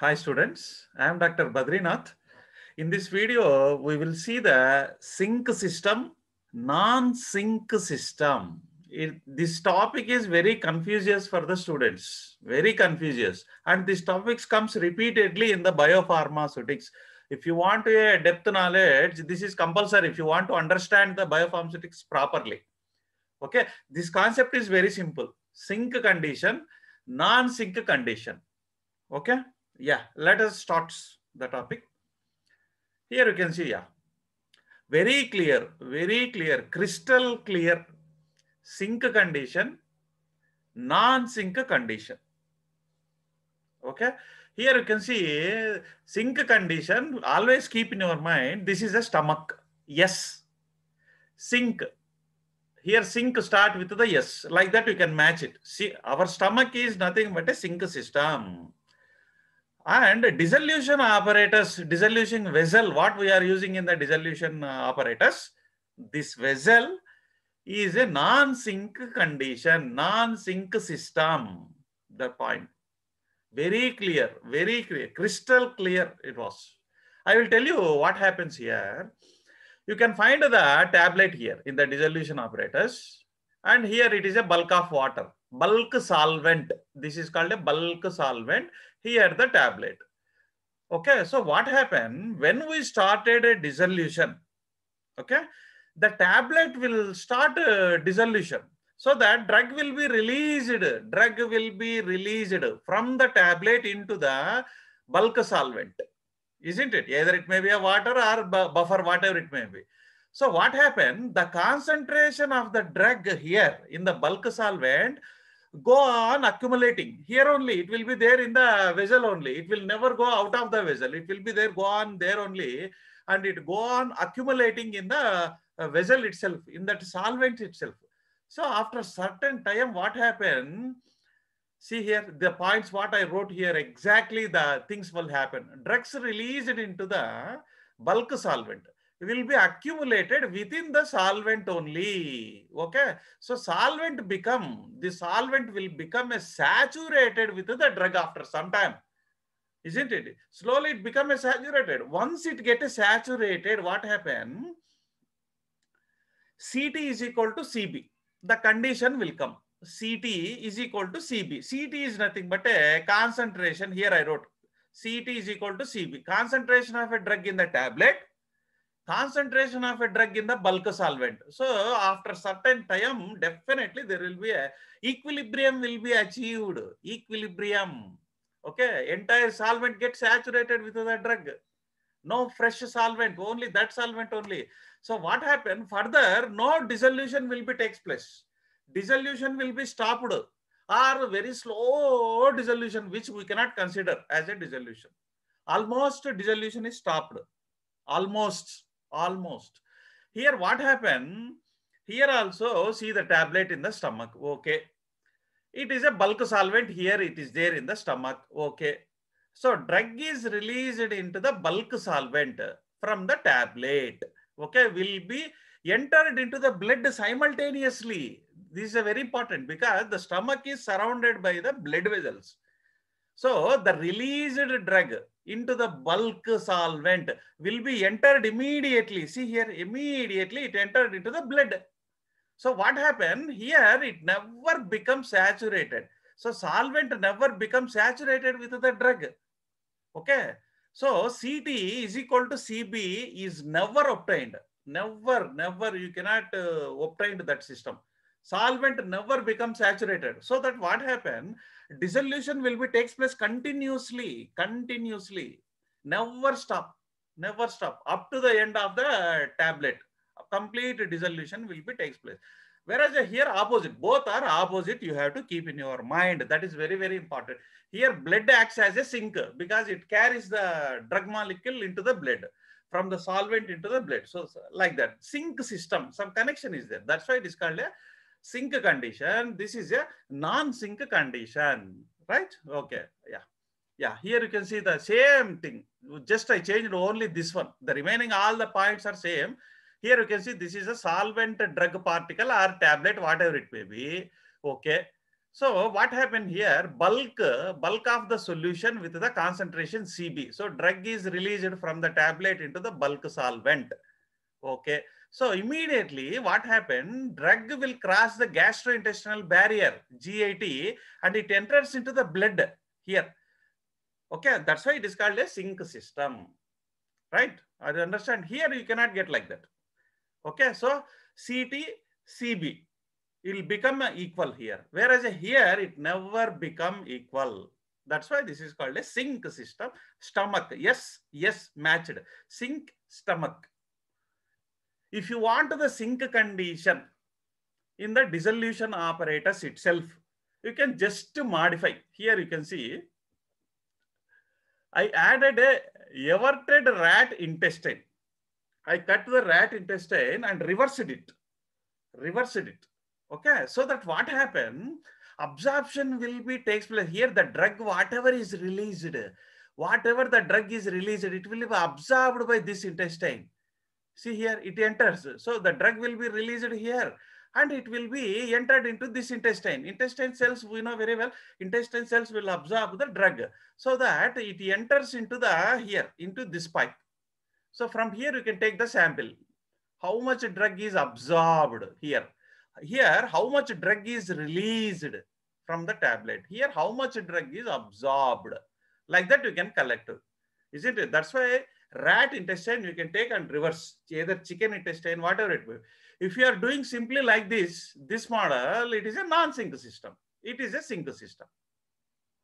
Hi students, I am Dr. Badrinath. In this video, we will see the sync system, non-sync system. It, this topic is very confusious for the students, very confusious. And this topic comes repeatedly in the biopharmaceutics. If you want a depth knowledge, this is compulsory if you want to understand the biopharmaceutics properly. Okay, this concept is very simple. Sync condition, non-sync condition. Okay yeah, let us start the topic. Here you can see, yeah, very clear, very clear, crystal clear sink condition, non sink condition. Okay. Here you can see sink condition, always keep in your mind, this is a stomach. Yes. sink. Here sink start with the yes. Like that you can match it. See, our stomach is nothing but a sink system and dissolution apparatus, dissolution vessel, what we are using in the dissolution uh, apparatus, this vessel is a non-sink condition, non-sink system. The point. Very clear, very clear, crystal clear it was. I will tell you what happens here. You can find the tablet here in the dissolution apparatus. And here it is a bulk of water bulk solvent. This is called a bulk solvent. Here the tablet. Okay, so what happened when we started a dissolution? Okay, the tablet will start a dissolution. So that drug will be released, drug will be released from the tablet into the bulk solvent, isn't it? Either it may be a water or buffer, whatever it may be. So what happened? The concentration of the drug here in the bulk solvent go on accumulating. Here only, it will be there in the vessel only. It will never go out of the vessel. It will be there, go on there only. And it go on accumulating in the uh, vessel itself, in that solvent itself. So after certain time, what happened? See here, the points what I wrote here, exactly the things will happen. Drugs released into the bulk solvent will be accumulated within the solvent only. Okay. So solvent become, the solvent will become a saturated with the drug after some time. Isn't it? Slowly it become a saturated. Once it gets saturated, what happen? CT is equal to CB. The condition will come. CT is equal to CB. CT is nothing but a concentration. Here I wrote CT is equal to CB. Concentration of a drug in the tablet concentration of a drug in the bulk solvent. So after certain time, definitely there will be a equilibrium will be achieved. Equilibrium. Okay. Entire solvent gets saturated with the drug. No fresh solvent, only that solvent only. So what happened? Further, no dissolution will be takes place. Dissolution will be stopped or very slow dissolution, which we cannot consider as a dissolution. Almost dissolution is stopped. Almost almost. Here what happened? Here also see the tablet in the stomach. Okay. It is a bulk solvent. Here it is there in the stomach. Okay. So drug is released into the bulk solvent from the tablet. Okay. Will be entered into the blood simultaneously. This is very important because the stomach is surrounded by the blood vessels. So the released drug into the bulk solvent will be entered immediately. See here, immediately it entered into the blood. So what happened here, it never becomes saturated. So solvent never becomes saturated with the drug. Okay. So CT is equal to CB is never obtained. Never, never, you cannot uh, obtain that system solvent never becomes saturated. So that what happen, dissolution will be takes place continuously, continuously, never stop, never stop up to the end of the tablet. Complete dissolution will be takes place. Whereas here opposite, both are opposite you have to keep in your mind. That is very, very important. Here blood acts as a sink because it carries the drug molecule into the blood from the solvent into the blood. So like that, sink system, some connection is there. That's why it is called a sync condition. This is a non-sync condition, right? Okay, yeah. Yeah, here you can see the same thing. Just I changed only this one. The remaining all the points are same. Here you can see this is a solvent drug particle or tablet, whatever it may be. Okay. So what happened here? Bulk, bulk of the solution with the concentration CB. So drug is released from the tablet into the bulk solvent. Okay. So immediately what happened, drug will cross the gastrointestinal barrier, GIT, and it enters into the blood here. Okay, that's why it is called a sink system, right? I understand here you cannot get like that. Okay, so CT, CB, it will become equal here. Whereas here it never become equal. That's why this is called a sink system. Stomach, yes, yes, matched. Sink, stomach. If you want the sink condition in the dissolution apparatus itself, you can just modify. Here you can see, I added a everted rat intestine. I cut the rat intestine and reversed it. Reversed it. Okay, so that what happened? Absorption will be takes place. Here the drug, whatever is released, whatever the drug is released, it will be absorbed by this intestine see here, it enters. So the drug will be released here and it will be entered into this intestine. Intestine cells, we know very well, intestine cells will absorb the drug so that it enters into the here, into this pipe. So from here, you can take the sample. How much drug is absorbed here? Here, how much drug is released from the tablet? Here, how much drug is absorbed? Like that, you can collect. Isn't it? That's why rat intestine you can take and reverse either chicken intestine whatever it be if you are doing simply like this this model it is a non-sync system it is a sync system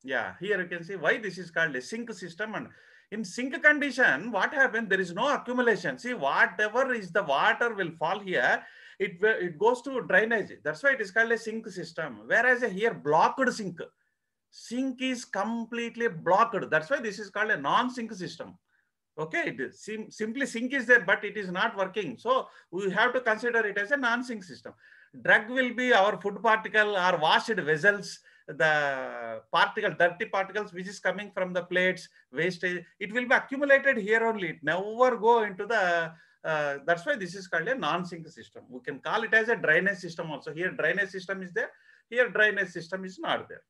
yeah here you can see why this is called a sync system and in sink condition what happens there is no accumulation see whatever is the water will fall here it it goes to drainage that's why it is called a sink system whereas here blocked sink sink is completely blocked that's why this is called a non sink system Okay, it is sim simply sync is there, but it is not working. So we have to consider it as a non-sync system. Drug will be our food particle or washed vessels, the particle, dirty particles, which is coming from the plates, waste. It will be accumulated here only. It never go into the uh, that's why this is called a non-sync system. We can call it as a drainage system also. Here drainage system is there. Here drainage system is not there.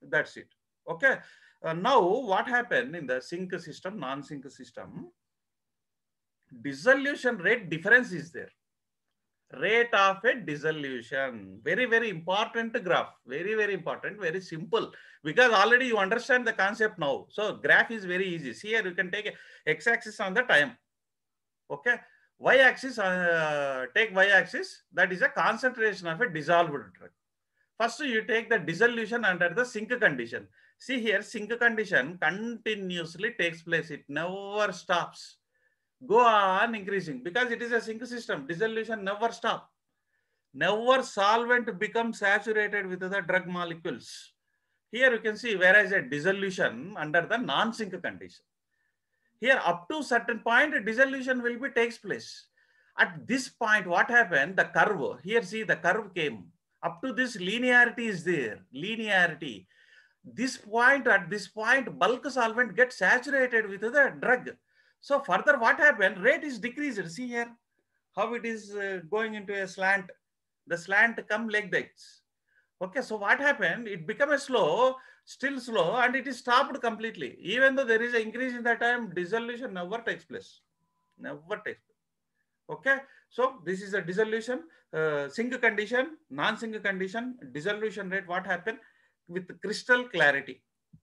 That's it. Okay. Uh, now, what happened in the sink system, non-sink system? Dissolution rate difference is there. Rate of a dissolution. Very, very important graph. Very, very important. Very simple. Because already you understand the concept now. So, graph is very easy. See here, you can take x-axis on the time. Okay. Y-axis, uh, take y-axis. That is a concentration of a dissolved drug. First, you take the dissolution under the sink condition. See here, sink condition continuously takes place. It never stops. Go on increasing because it is a sink system. Dissolution never stop. Never solvent becomes saturated with the drug molecules. Here you can see whereas a dissolution under the non-sink condition. Here up to certain point, dissolution will be takes place. At this point, what happened? The curve, here see the curve came up to this linearity is there, linearity. This point, at this point, bulk solvent gets saturated with the drug. So further what happened, rate is decreased. See here, how it is uh, going into a slant. The slant come like this. Okay, so what happened? It becomes a slow, still slow, and it is stopped completely. Even though there is an increase in the time, dissolution never takes place. Never takes place. Okay, so this is a dissolution, uh, condition, non single condition, dissolution rate, what happened with crystal clarity,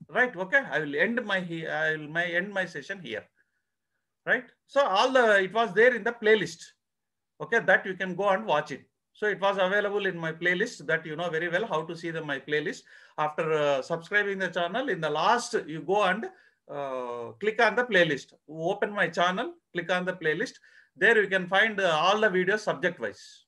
right? Okay, I will end my, I will my end my session here, right? So all the, it was there in the playlist, okay, that you can go and watch it. So it was available in my playlist that you know very well how to see the my playlist. After uh, subscribing the channel, in the last you go and uh, click on the playlist. Open my channel, click on the playlist. There you can find all the videos subject wise.